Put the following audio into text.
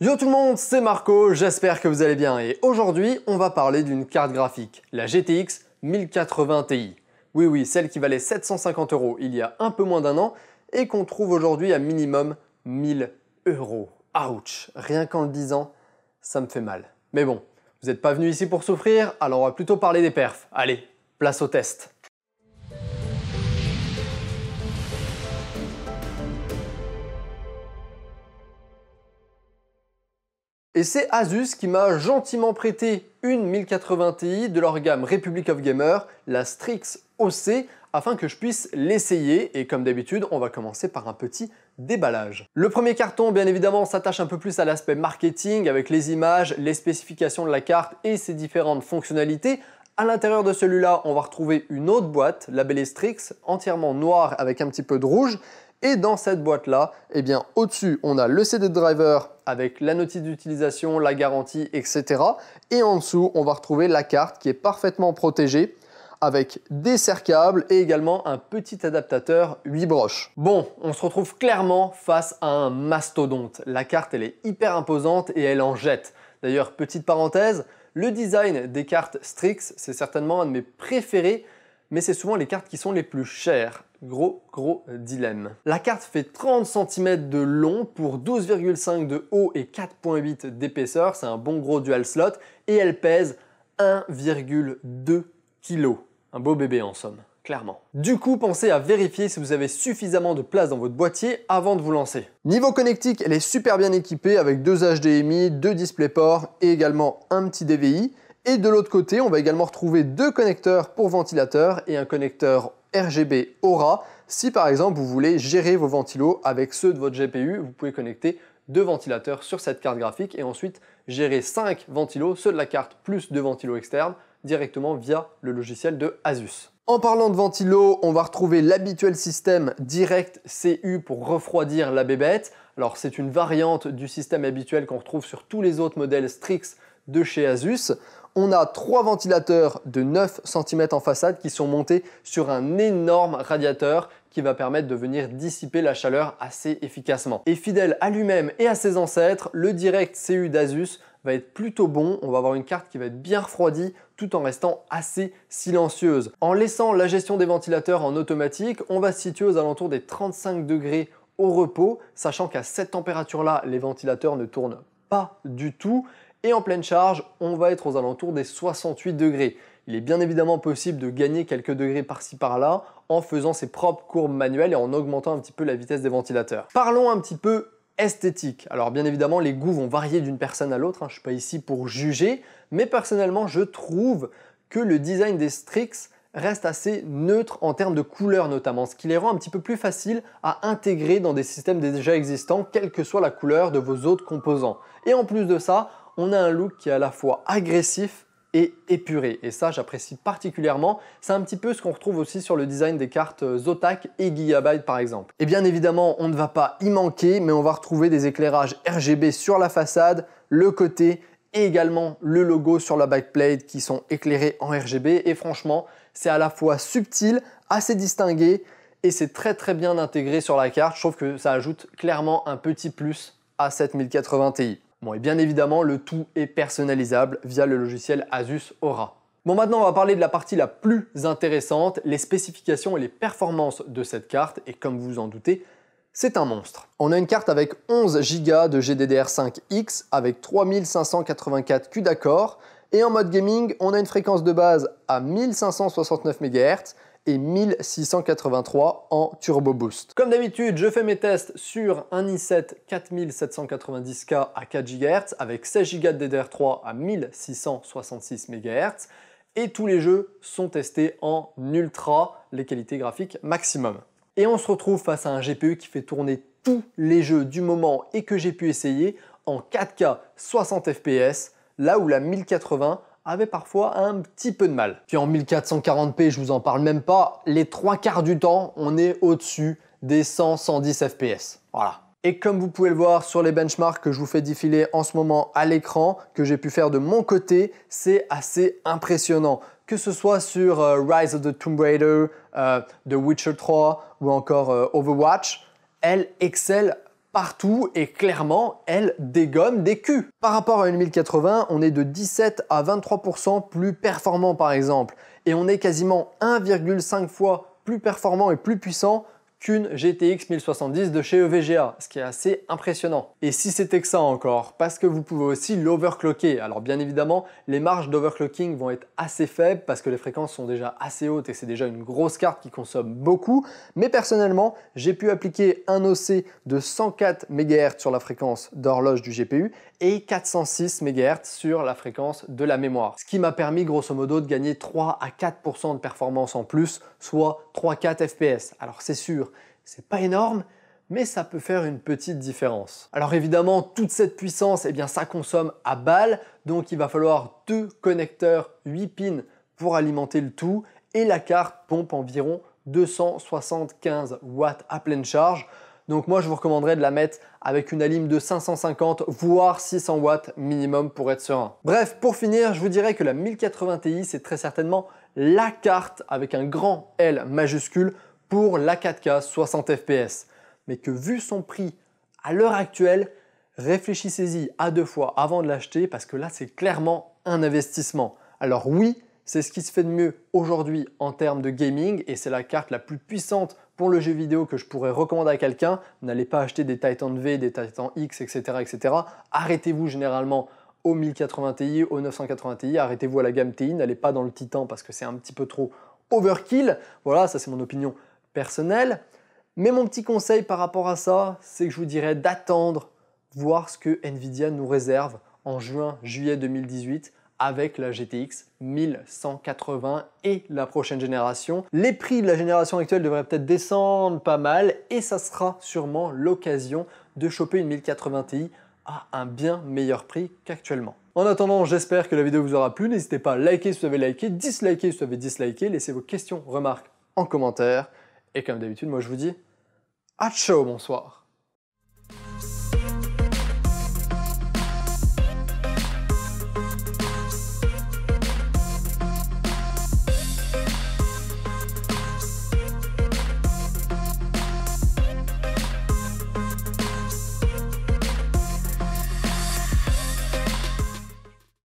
Yo tout le monde, c'est Marco, j'espère que vous allez bien et aujourd'hui on va parler d'une carte graphique, la GTX 1080 Ti. Oui oui, celle qui valait 750 euros il y a un peu moins d'un an et qu'on trouve aujourd'hui à minimum 1000 euros. Ouch, rien qu'en le disant, ça me fait mal. Mais bon, vous n'êtes pas venu ici pour souffrir, alors on va plutôt parler des perfs. Allez, place au test. Et c'est Asus qui m'a gentiment prêté une 1080 Ti de leur gamme Republic of Gamer, la Strix OC, afin que je puisse l'essayer et comme d'habitude on va commencer par un petit déballage. Le premier carton bien évidemment s'attache un peu plus à l'aspect marketing avec les images, les spécifications de la carte et ses différentes fonctionnalités. À l'intérieur de celui-là on va retrouver une autre boîte labellée Strix entièrement noire avec un petit peu de rouge et dans cette boîte-là, eh bien au-dessus, on a le CD driver avec la notice d'utilisation, la garantie, etc. Et en dessous, on va retrouver la carte qui est parfaitement protégée avec des serre-câbles et également un petit adaptateur 8 broches. Bon, on se retrouve clairement face à un mastodonte. La carte, elle est hyper imposante et elle en jette. D'ailleurs, petite parenthèse, le design des cartes Strix, c'est certainement un de mes préférés, mais c'est souvent les cartes qui sont les plus chères. Gros, gros dilemme. La carte fait 30 cm de long pour 12,5 de haut et 4,8 d'épaisseur. C'est un bon gros dual slot et elle pèse 1,2 kg. Un beau bébé en somme. Clairement. Du coup, pensez à vérifier si vous avez suffisamment de place dans votre boîtier avant de vous lancer. Niveau connectique, elle est super bien équipée avec deux HDMI, deux DisplayPort et également un petit DVI. Et de l'autre côté, on va également retrouver deux connecteurs pour ventilateur et un connecteur RGB Aura. Si par exemple vous voulez gérer vos ventilos avec ceux de votre GPU, vous pouvez connecter deux ventilateurs sur cette carte graphique et ensuite gérer cinq ventilos, ceux de la carte plus deux ventilos externes, directement via le logiciel de Asus. En parlant de ventilo, on va retrouver l'habituel système Direct CU pour refroidir la bébête. Alors c'est une variante du système habituel qu'on retrouve sur tous les autres modèles Strix de chez Asus. On a trois ventilateurs de 9 cm en façade qui sont montés sur un énorme radiateur qui va permettre de venir dissiper la chaleur assez efficacement. Et fidèle à lui-même et à ses ancêtres, le Direct CU d'Asus va être plutôt bon, on va avoir une carte qui va être bien refroidie tout en restant assez silencieuse. En laissant la gestion des ventilateurs en automatique, on va se situer aux alentours des 35 degrés au repos, sachant qu'à cette température-là, les ventilateurs ne tournent pas du tout et en pleine charge, on va être aux alentours des 68 degrés. Il est bien évidemment possible de gagner quelques degrés par-ci par-là en faisant ses propres courbes manuelles et en augmentant un petit peu la vitesse des ventilateurs. Parlons un petit peu esthétique. Alors bien évidemment, les goûts vont varier d'une personne à l'autre, hein. je ne suis pas ici pour juger, mais personnellement, je trouve que le design des Strix reste assez neutre en termes de couleur notamment, ce qui les rend un petit peu plus faciles à intégrer dans des systèmes déjà existants, quelle que soit la couleur de vos autres composants. Et en plus de ça, on a un look qui est à la fois agressif et épuré. Et ça, j'apprécie particulièrement. C'est un petit peu ce qu'on retrouve aussi sur le design des cartes euh, Zotac et Gigabyte par exemple. Et bien évidemment, on ne va pas y manquer, mais on va retrouver des éclairages RGB sur la façade, le côté et également le logo sur la backplate qui sont éclairés en RGB. Et franchement, c'est à la fois subtil, assez distingué, et c'est très très bien intégré sur la carte. Je trouve que ça ajoute clairement un petit plus à 7080 Ti. Bon, et bien évidemment, le tout est personnalisable via le logiciel Asus Aura. Bon, maintenant, on va parler de la partie la plus intéressante, les spécifications et les performances de cette carte. Et comme vous vous en doutez, c'est un monstre. On a une carte avec 11 Go de GDDR5X avec 3584 Q d'accord. Et en mode gaming, on a une fréquence de base à 1569 MHz et 1683 en turbo boost. Comme d'habitude, je fais mes tests sur un i7 4790K à 4 GHz avec 16 Go de DDR3 à 1666 MHz et tous les jeux sont testés en ultra, les qualités graphiques maximum. Et on se retrouve face à un GPU qui fait tourner tous les jeux du moment et que j'ai pu essayer en 4K 60 fps, là où la 1080 avait parfois un petit peu de mal. Puis en 1440p, je vous en parle même pas, les trois quarts du temps, on est au-dessus des 100-110 fps. Voilà, et comme vous pouvez le voir sur les benchmarks que je vous fais défiler en ce moment à l'écran, que j'ai pu faire de mon côté, c'est assez impressionnant. Que ce soit sur euh, Rise of the Tomb Raider, euh, The Witcher 3 ou encore euh, Overwatch, elle excelle partout et clairement, elle dégomme des culs. Par rapport à une 1080, on est de 17 à 23% plus performant par exemple, et on est quasiment 1,5 fois plus performant et plus puissant qu'une GTX 1070 de chez EVGA, ce qui est assez impressionnant. Et si c'était que ça encore, parce que vous pouvez aussi l'overclocker. Alors bien évidemment, les marges d'overclocking vont être assez faibles parce que les fréquences sont déjà assez hautes et c'est déjà une grosse carte qui consomme beaucoup. Mais personnellement, j'ai pu appliquer un OC de 104 MHz sur la fréquence d'horloge du GPU et 406 MHz sur la fréquence de la mémoire. Ce qui m'a permis grosso modo de gagner 3 à 4% de performance en plus, soit 3-4 FPS. Alors c'est sûr, c'est pas énorme, mais ça peut faire une petite différence. Alors évidemment, toute cette puissance, eh bien, ça consomme à balles, donc il va falloir deux connecteurs 8 pins pour alimenter le tout, et la carte pompe environ 275 watts à pleine charge. Donc moi, je vous recommanderais de la mettre avec une alim de 550 voire 600 watts minimum pour être serein. Bref, pour finir, je vous dirais que la 1080 Ti, c'est très certainement la carte avec un grand L majuscule pour la 4K 60 fps. Mais que vu son prix à l'heure actuelle, réfléchissez-y à deux fois avant de l'acheter parce que là c'est clairement un investissement. Alors oui, c'est ce qui se fait de mieux aujourd'hui en termes de gaming et c'est la carte la plus puissante pour le jeu vidéo que je pourrais recommander à quelqu'un. N'allez pas acheter des Titan V, des Titan X, etc. etc. Arrêtez-vous généralement au 1080 Ti, au 980 Ti, arrêtez-vous à la gamme Ti, n'allez pas dans le Titan parce que c'est un petit peu trop overkill. Voilà, ça c'est mon opinion personnel. Mais mon petit conseil par rapport à ça, c'est que je vous dirais d'attendre, voir ce que Nvidia nous réserve en juin-juillet 2018 avec la GTX 1180 et la prochaine génération. Les prix de la génération actuelle devraient peut-être descendre pas mal et ça sera sûrement l'occasion de choper une 1080 Ti à un bien meilleur prix qu'actuellement. En attendant, j'espère que la vidéo vous aura plu. N'hésitez pas à liker si vous avez liké, disliker si vous avez disliké, laissez vos questions, remarques en commentaire. Et comme d'habitude, moi je vous dis à ciao, bonsoir.